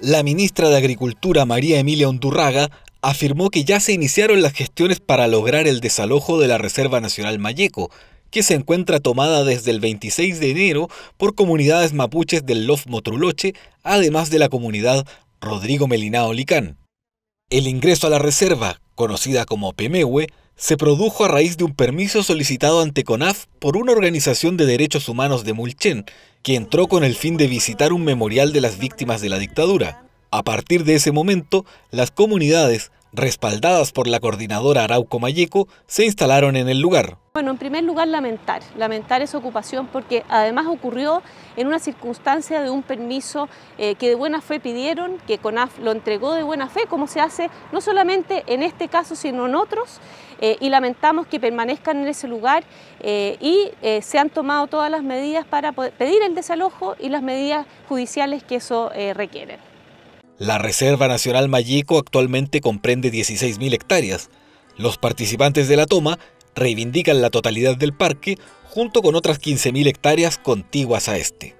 La ministra de Agricultura María Emilia Hondurraga, afirmó que ya se iniciaron las gestiones para lograr el desalojo de la Reserva Nacional Mayeco, que se encuentra tomada desde el 26 de enero por comunidades mapuches del Lof Motruloche, además de la comunidad Rodrigo Melinao Licán. El ingreso a la reserva, conocida como Pemehue, se produjo a raíz de un permiso solicitado ante CONAF por una organización de derechos humanos de Mulchen, que entró con el fin de visitar un memorial de las víctimas de la dictadura. A partir de ese momento, las comunidades, respaldadas por la coordinadora Arauco Mayeco, se instalaron en el lugar. Bueno, en primer lugar lamentar, lamentar esa ocupación porque además ocurrió en una circunstancia de un permiso eh, que de buena fe pidieron, que CONAF lo entregó de buena fe, como se hace no solamente en este caso, sino en otros, eh, y lamentamos que permanezcan en ese lugar eh, y eh, se han tomado todas las medidas para pedir el desalojo y las medidas judiciales que eso requiere. La Reserva Nacional Mayico actualmente comprende 16.000 hectáreas. Los participantes de la toma reivindican la totalidad del parque junto con otras 15.000 hectáreas contiguas a este.